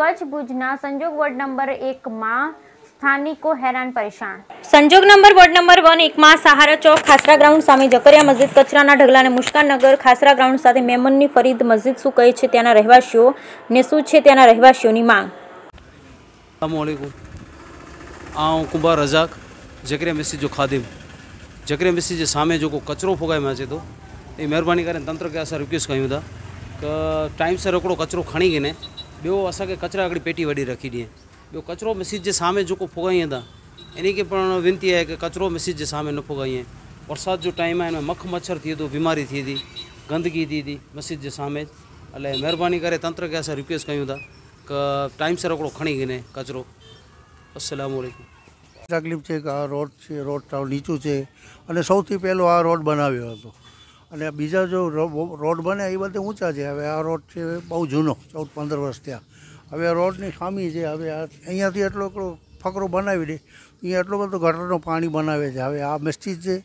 કચ્છ ભુજના સંજોગ ward number એકમાં સ્થાનિકો હેરાન પરેશાન સંજોગ નંબર વોર્ડ નંબર વન એકમાં સહારા ચોક ખાસરા ગ્રાઉન્ડ સામે જકરિયા મસ્જિદ કચરાના ઢગલાને અને મુશ્કાનગર ખાસરા ગ્રાઉન્ડ સાથે મેમનની ફરીદ મસ્જિદ શું કહે છે ત્યાંના રહેવાસીઓ ને શું છે ત્યાંના રહેવાસીઓની માંગ આ હું કુંભાર રજાક જકરિયા મેસેજ જો ખાદિમ જકરિયા મેસેજ સામે જો કોઈ કચરો ફોગાવ્યો છે તો એ મહેરબાની કરીને તંત્ર કે આશા રિક્વેસ્ટ કહ્યું હતા કે ટાઈમસર રોકડો કચરો ખણી ગઈને ॿियो असांखे कचिरा हिकिड़ी पेटी वॾी रखी ॾिए ॿियो कचिरो मिसिज जे साम्हूं जेको फुगाईं था इन खे पाण वेनती आहे की कचिरो मिसिज जे साम्हूं न फुगाईं बरसाति जो टाइम आहे हिन में मख मच्छर थिए थो बीमारी थिए थी गंदगी थिए थी मिसिज जे साम्हूं अलाए महिरबानी करे तंत्र खे असां रिक्वेस्ट कयूं था की टाइम सां हिकिड़ो खणी वञे कचिरो असलम તકલીફ છે કે આ રોડ છે રોડ નીચું છે અને સૌથી પહેલો આ રોડ બનાવ્યો હતો અને બીજા જો રોડ બને એ બધે ઊંચા છે હવે આ રોડ છે બહુ જૂનો ચૌદ પંદર વર્ષ ત્યાં હવે આ રોડની ખામી છે હવે આ અહીંયાથી એટલો એટલો ફકરો બનાવી દે અહીંયા એટલો બધો ગટરનું પાણી બનાવે છે હવે આ મસ્જિદ છે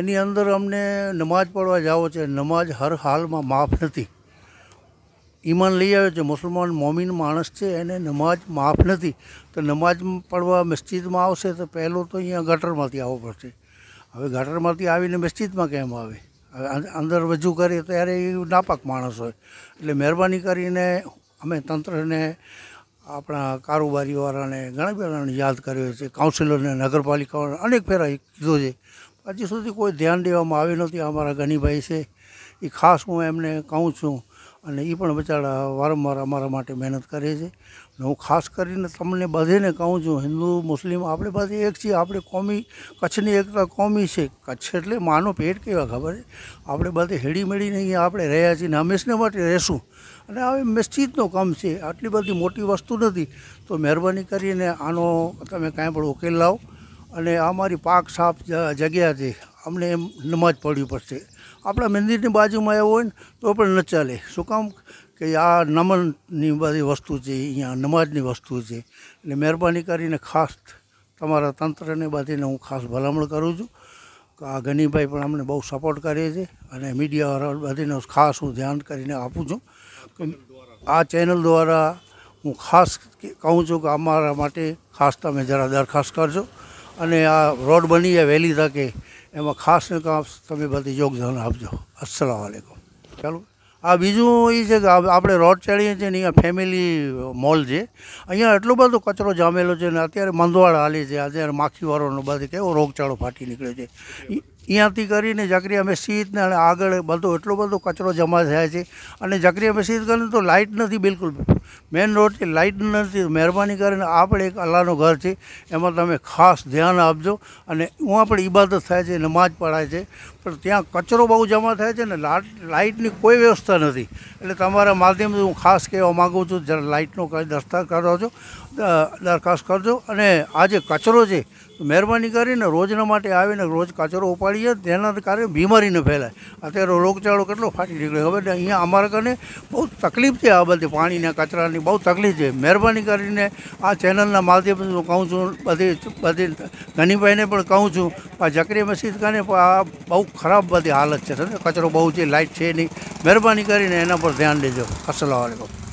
એની અંદર અમને નમાજ પડવા જાવો છે નમાજ હર હાલમાં માફ નથી ઈમાન લઈ આવ્યો છે મુસલમાન મોમીન માણસ છે એને નમાજ માફ નથી તો નમાજ પડવા મસ્જિદમાં આવશે તો પહેલો તો અહીંયા ગટરમાંથી આવવો પડશે હવે ગટરમાંથી આવીને મસ્જિદમાં કેમ આવે અંદર રજૂ કરીએ ત્યારે એ નાપાક માણસ હોય એટલે મહેરબાની કરીને અમે તંત્રને આપણા કારોબારીવાળાને ઘણા બધાને યાદ કર્યો છે કાઉન્સિલરને નગરપાલિકાવાળાને અનેક ફેરા કીધો છે હજી સુધી કોઈ ધ્યાન દેવામાં આવ્યું નથી અમારા ગનીભાઈ છે એ ખાસ હું એમને કહું છું અને એ પણ બચારા વારંવાર અમારા માટે મહેનત કરે છે અને હું ખાસ કરીને તમને બધેને કહું છું હિન્દુ મુસ્લિમ આપણે પાસે એક છીએ આપણે કોમી કચ્છની એકતા કોમી છે કચ્છ એટલે માનો પેટ કેવા ખબર છે આપણે બધે હેડી મેળીને અહીંયા આપણે રહ્યા છીએ ને હંમેશને માટે રહેશું અને હવે નિશ્ચિતનો કામ છે આટલી બધી મોટી વસ્તુ નથી તો મહેરબાની કરીને આનો તમે કાંઈ પણ ઉકેલ લાવો અને અમારી પાક સાફ જગ્યાથી અમને એમ નમાજ પડવી પડશે આપણા મંદિરની બાજુમાં એવું હોય ને તો પણ ન ચાલે શું કામ કે આ નમનની બધી વસ્તુ છે અહીંયા નમાજની વસ્તુ છે એટલે મહેરબાની કરીને ખાસ તમારા તંત્રને બધીને હું ખાસ ભલામણ કરું છું કે આ ગનીભાઈ પણ અમને બહુ સપોર્ટ કરે છે અને મીડિયાવાળા બધીને ખાસ હું ધ્યાન કરીને આપું છું કે આ ચેનલ દ્વારા હું ખાસ કહું છું કે અમારા માટે ખાસ તમે જરા દરખાસ્ત કરજો અને આ રોડ બની જાય વહેલી તકે એમાં ખાસ ને ખાસ તમે બધી યોગદાન આપજો અસલામ વાલેકુમ ચાલો આ બીજું એ છે કે આપણે રોડ ચડીએ છીએ ને અહીંયા ફેમિલી મોલ છે અહીંયા એટલો બધો કચરો જામેલો છે ને અત્યારે મંદવાડ હાલી છે અત્યારે માખીવાળોનો બધો કેવો રોગચાળો ફાટી નીકળ્યો છે અહીંયાથી કરીને જકરી અમે સીધને આગળ બધો એટલો બધો કચરો જમા થાય છે અને જકરી અમે સીધ કરીને તો લાઇટ નથી બિલકુલ મેઇન રોડથી લાઇટ નથી મહેરબાની કરીને આપણે એક અલ્લાહનું ઘર છે એમાં તમે ખાસ ધ્યાન આપજો અને ત્યાં પણ ઈબાદત થાય છે નમાજ પડાય છે પણ ત્યાં કચરો બહુ જમા થાય છે ને લાઇટની કોઈ વ્યવસ્થા નથી એટલે તમારા માધ્યમથી હું ખાસ કહેવા માગું છું જરા લાઇટનો કંઈ દસ્તાર કરો છો દરખાસ્ત કરજો અને આ જે કચરો છે મહેરબાની કરીને રોજના માટે આવીને રોજ કચરો ઉપાડી કરીએ તેના કારણે બીમારી ન ફેલાય અત્યારે રોગચાળો કેટલો ફાટી નીકળ્યો હવે અહીંયા અમારા કને બહુ તકલીફ છે આ બધી પાણીના કચરાની બહુ તકલીફ છે મહેરબાની કરીને આ ચેનલના માધ્યમથી હું કહું છું બધી બધી ધનીભાઈને પણ કહું છું આ જકરી મસ્જિદ કાને આ બહુ ખરાબ બધી હાલત છે કચરો બહુ છે લાઇટ છે નહીં મહેરબાની કરીને એના પર ધ્યાન દેજો અસલામ